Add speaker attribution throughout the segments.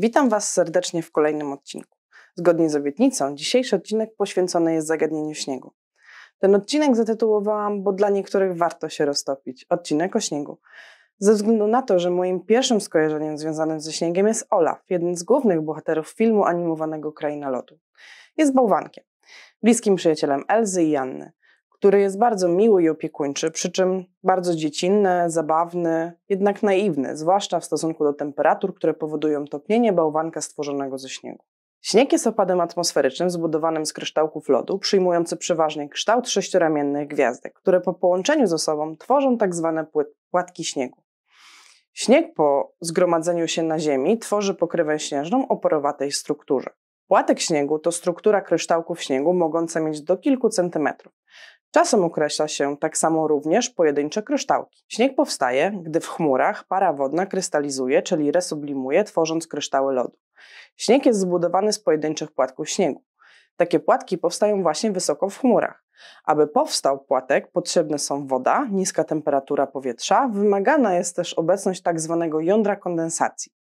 Speaker 1: Witam Was serdecznie w kolejnym odcinku. Zgodnie z obietnicą, dzisiejszy odcinek poświęcony jest zagadnieniu śniegu. Ten odcinek zatytułowałam, bo dla niektórych warto się roztopić odcinek o śniegu. Ze względu na to, że moim pierwszym skojarzeniem związanym ze śniegiem jest Olaf, jeden z głównych bohaterów filmu animowanego Kraina lodu. Jest bałwankiem, bliskim przyjacielem Elzy i Janny który jest bardzo miły i opiekuńczy, przy czym bardzo dziecinny, zabawny, jednak naiwny, zwłaszcza w stosunku do temperatur, które powodują topnienie bałwanka stworzonego ze śniegu. Śnieg jest opadem atmosferycznym zbudowanym z kryształków lodu, przyjmujący przeważnie kształt sześcioramiennych gwiazdek, które po połączeniu ze sobą tworzą tak zwane płatki śniegu. Śnieg po zgromadzeniu się na Ziemi tworzy pokrywę śnieżną o porowatej strukturze. Płatek śniegu to struktura kryształków śniegu mogąca mieć do kilku centymetrów. Czasem określa się tak samo również pojedyncze kryształki. Śnieg powstaje, gdy w chmurach para wodna krystalizuje, czyli resublimuje, tworząc kryształy lodu. Śnieg jest zbudowany z pojedynczych płatków śniegu. Takie płatki powstają właśnie wysoko w chmurach. Aby powstał płatek, potrzebne są woda, niska temperatura powietrza, wymagana jest też obecność tzw. Tak jądra kondensacji.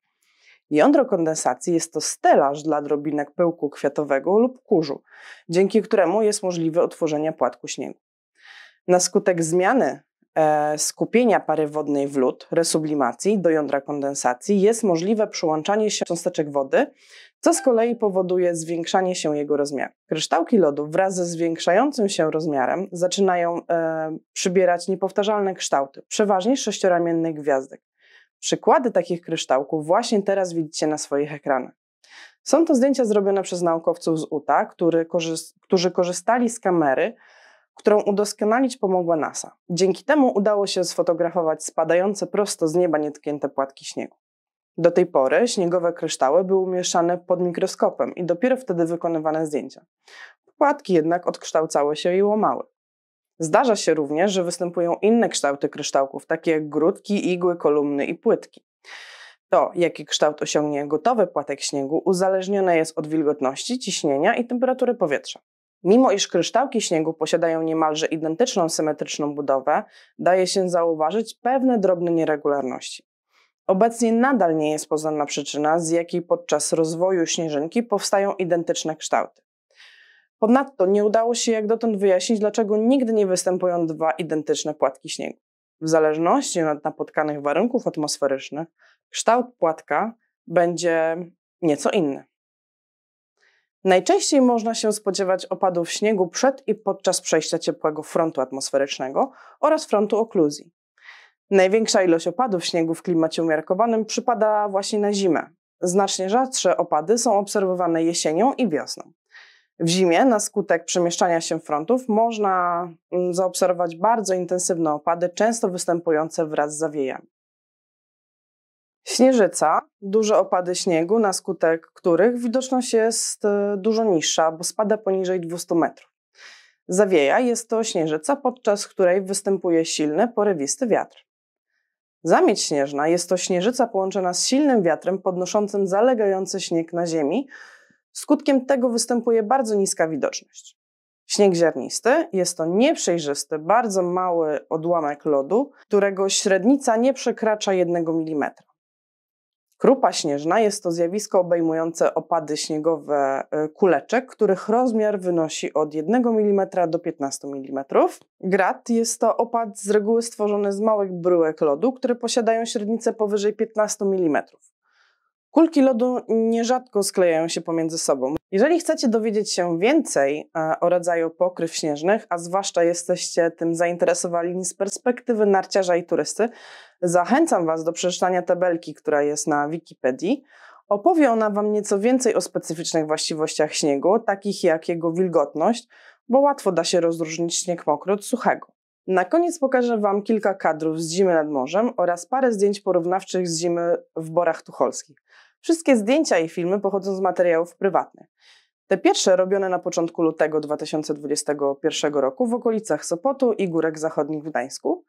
Speaker 1: Jądro kondensacji jest to stelaż dla drobinek pyłku kwiatowego lub kurzu, dzięki któremu jest możliwe otworzenie płatku śniegu. Na skutek zmiany e, skupienia pary wodnej w lód, resublimacji do jądra kondensacji jest możliwe przyłączanie się cząsteczek wody, co z kolei powoduje zwiększanie się jego rozmiaru. Kryształki lodu wraz ze zwiększającym się rozmiarem zaczynają e, przybierać niepowtarzalne kształty, przeważnie sześcioramiennych gwiazdek. Przykłady takich kryształków właśnie teraz widzicie na swoich ekranach. Są to zdjęcia zrobione przez naukowców z Utah, którzy korzystali z kamery, którą udoskonalić pomogła NASA. Dzięki temu udało się sfotografować spadające prosto z nieba nietknięte płatki śniegu. Do tej pory śniegowe kryształy były umieszczane pod mikroskopem i dopiero wtedy wykonywane zdjęcia. Płatki jednak odkształcały się i łamały. Zdarza się również, że występują inne kształty kryształków, takie jak grudki, igły, kolumny i płytki. To, jaki kształt osiągnie gotowy płatek śniegu, uzależnione jest od wilgotności, ciśnienia i temperatury powietrza. Mimo iż kryształki śniegu posiadają niemalże identyczną symetryczną budowę, daje się zauważyć pewne drobne nieregularności. Obecnie nadal nie jest poznana przyczyna, z jakiej podczas rozwoju śnieżynki powstają identyczne kształty. Ponadto nie udało się jak dotąd wyjaśnić, dlaczego nigdy nie występują dwa identyczne płatki śniegu. W zależności od napotkanych warunków atmosferycznych, kształt płatka będzie nieco inny. Najczęściej można się spodziewać opadów śniegu przed i podczas przejścia ciepłego frontu atmosferycznego oraz frontu okluzji. Największa ilość opadów śniegu w klimacie umiarkowanym przypada właśnie na zimę. Znacznie rzadsze opady są obserwowane jesienią i wiosną. W zimie na skutek przemieszczania się frontów można mm, zaobserwować bardzo intensywne opady, często występujące wraz z zawiejami. Śnieżyca, duże opady śniegu, na skutek których widoczność jest e, dużo niższa, bo spada poniżej 200 metrów. Zawieja jest to śnieżyca, podczas której występuje silny, porywisty wiatr. Zamieć śnieżna jest to śnieżyca połączona z silnym wiatrem podnoszącym zalegający śnieg na ziemi, Skutkiem tego występuje bardzo niska widoczność. Śnieg ziarnisty jest to nieprzejrzysty, bardzo mały odłamek lodu, którego średnica nie przekracza 1 mm. Krupa śnieżna jest to zjawisko obejmujące opady śniegowe e, kuleczek, których rozmiar wynosi od 1 mm do 15 mm. Grat jest to opad z reguły stworzony z małych bryłek lodu, które posiadają średnicę powyżej 15 mm. Kulki lodu nierzadko sklejają się pomiędzy sobą. Jeżeli chcecie dowiedzieć się więcej e, o rodzaju pokryw śnieżnych, a zwłaszcza jesteście tym zainteresowani z perspektywy narciarza i turysty, zachęcam Was do przeczytania tabelki, która jest na Wikipedii. Opowie ona Wam nieco więcej o specyficznych właściwościach śniegu, takich jak jego wilgotność, bo łatwo da się rozróżnić śnieg mokry od suchego. Na koniec pokażę Wam kilka kadrów z zimy nad morzem oraz parę zdjęć porównawczych z zimy w Borach Tucholskich. Wszystkie zdjęcia i filmy pochodzą z materiałów prywatnych. Te pierwsze robione na początku lutego 2021 roku w okolicach Sopotu i Górek Zachodnich w Gdańsku,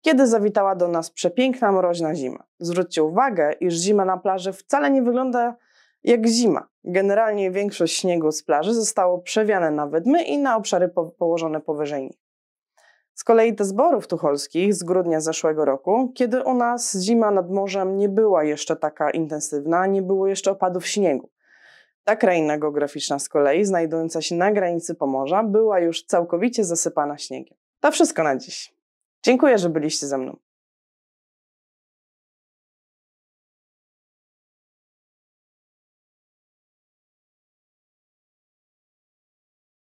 Speaker 1: kiedy zawitała do nas przepiękna mroźna zima. Zwróćcie uwagę, iż zima na plaży wcale nie wygląda jak zima. Generalnie większość śniegu z plaży zostało przewiane na wydmy i na obszary po położone powyżej nich. Z kolei do zborów tucholskich z grudnia zeszłego roku, kiedy u nas zima nad morzem nie była jeszcze taka intensywna, nie było jeszcze opadów śniegu. Ta kraina geograficzna z kolei, znajdująca się na granicy Pomorza, była już całkowicie zasypana śniegiem. To wszystko na dziś. Dziękuję, że byliście ze mną.